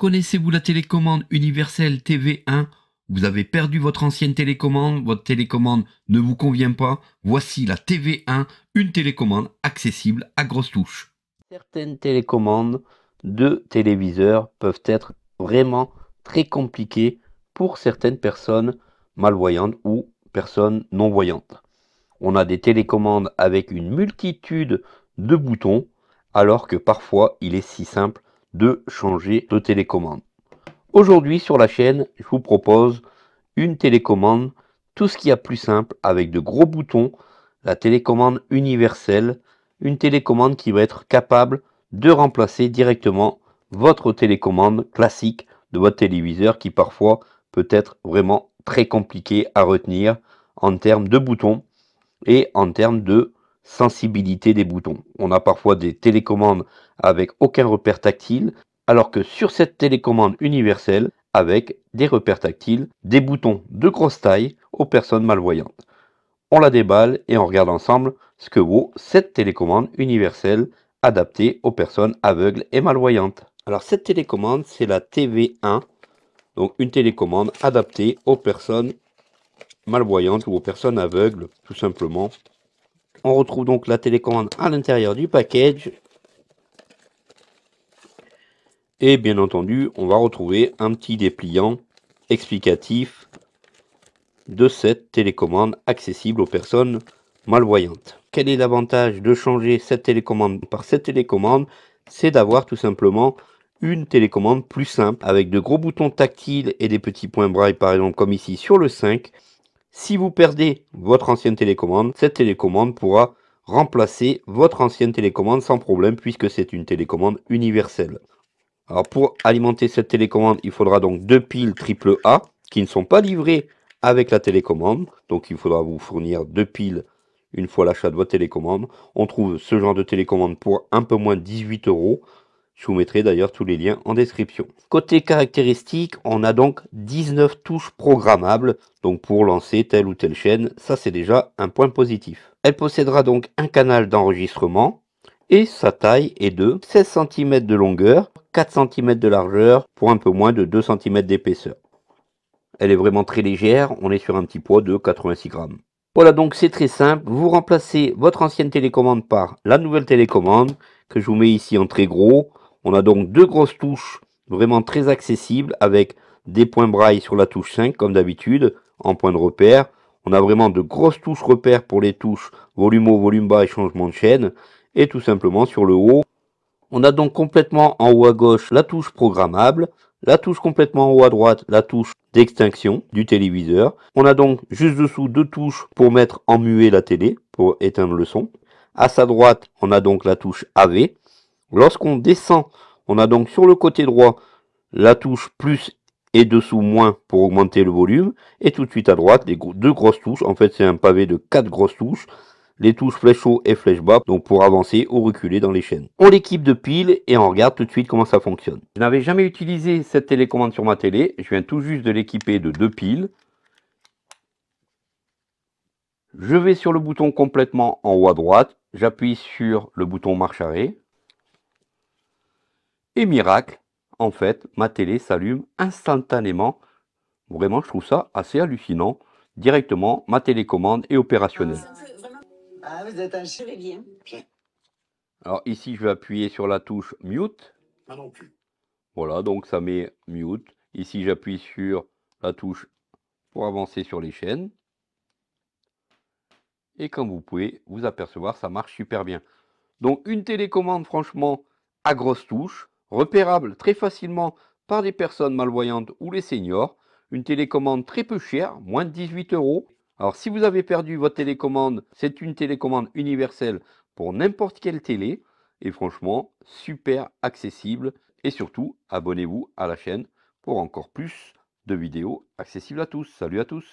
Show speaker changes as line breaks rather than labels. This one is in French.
Connaissez-vous la télécommande universelle TV1 Vous avez perdu votre ancienne télécommande, votre télécommande ne vous convient pas. Voici la TV1, une télécommande accessible à grosse touche. Certaines télécommandes de téléviseurs peuvent être vraiment très compliquées pour certaines personnes malvoyantes ou personnes non-voyantes. On a des télécommandes avec une multitude de boutons, alors que parfois il est si simple de changer de télécommande. Aujourd'hui sur la chaîne, je vous propose une télécommande, tout ce qu'il y a plus simple, avec de gros boutons, la télécommande universelle, une télécommande qui va être capable de remplacer directement votre télécommande classique de votre téléviseur qui parfois peut être vraiment très compliqué à retenir en termes de boutons et en termes de sensibilité des boutons. On a parfois des télécommandes avec aucun repère tactile, alors que sur cette télécommande universelle, avec des repères tactiles, des boutons de grosse taille aux personnes malvoyantes. On la déballe et on regarde ensemble ce que vaut cette télécommande universelle adaptée aux personnes aveugles et malvoyantes. Alors cette télécommande, c'est la TV1, donc une télécommande adaptée aux personnes malvoyantes ou aux personnes aveugles, tout simplement. On retrouve donc la télécommande à l'intérieur du package. Et bien entendu, on va retrouver un petit dépliant explicatif de cette télécommande accessible aux personnes malvoyantes. Quel est l'avantage de changer cette télécommande par cette télécommande C'est d'avoir tout simplement une télécommande plus simple avec de gros boutons tactiles et des petits points braille par exemple comme ici sur le 5 si vous perdez votre ancienne télécommande, cette télécommande pourra remplacer votre ancienne télécommande sans problème puisque c'est une télécommande universelle. Alors pour alimenter cette télécommande, il faudra donc deux piles triple A qui ne sont pas livrées avec la télécommande. Donc il faudra vous fournir deux piles une fois l'achat de votre télécommande. On trouve ce genre de télécommande pour un peu moins de 18 euros. Je vous mettrai d'ailleurs tous les liens en description. Côté caractéristiques, on a donc 19 touches programmables, donc pour lancer telle ou telle chaîne, ça c'est déjà un point positif. Elle possédera donc un canal d'enregistrement et sa taille est de 16 cm de longueur, 4 cm de largeur pour un peu moins de 2 cm d'épaisseur. Elle est vraiment très légère, on est sur un petit poids de 86 grammes. Voilà donc c'est très simple, vous remplacez votre ancienne télécommande par la nouvelle télécommande que je vous mets ici en très gros on a donc deux grosses touches vraiment très accessibles avec des points braille sur la touche 5 comme d'habitude en point de repère. On a vraiment de grosses touches repères pour les touches volume haut, volume bas et changement de chaîne. Et tout simplement sur le haut, on a donc complètement en haut à gauche la touche programmable, la touche complètement en haut à droite, la touche d'extinction du téléviseur. On a donc juste dessous deux touches pour mettre en muet la télé, pour éteindre le son. À sa droite, on a donc la touche AV, Lorsqu'on descend, on a donc sur le côté droit la touche plus et dessous moins pour augmenter le volume. Et tout de suite à droite, les deux grosses touches. En fait, c'est un pavé de quatre grosses touches. Les touches flèche haut et flèche bas, donc pour avancer ou reculer dans les chaînes. On l'équipe de piles et on regarde tout de suite comment ça fonctionne. Je n'avais jamais utilisé cette télécommande sur ma télé. Je viens tout juste de l'équiper de deux piles. Je vais sur le bouton complètement en haut à droite. J'appuie sur le bouton marche arrêt. Et miracle, en fait, ma télé s'allume instantanément. Vraiment, je trouve ça assez hallucinant. Directement, ma télécommande est opérationnelle. Ah, Alors ici, je vais appuyer sur la touche Mute. Voilà, donc ça met Mute. Ici, j'appuie sur la touche pour avancer sur les chaînes. Et comme vous pouvez vous apercevoir, ça marche super bien. Donc une télécommande, franchement, à grosse touche repérable très facilement par des personnes malvoyantes ou les seniors, une télécommande très peu chère, moins de 18 euros. Alors si vous avez perdu votre télécommande, c'est une télécommande universelle pour n'importe quelle télé et franchement super accessible et surtout abonnez-vous à la chaîne pour encore plus de vidéos accessibles à tous. Salut à tous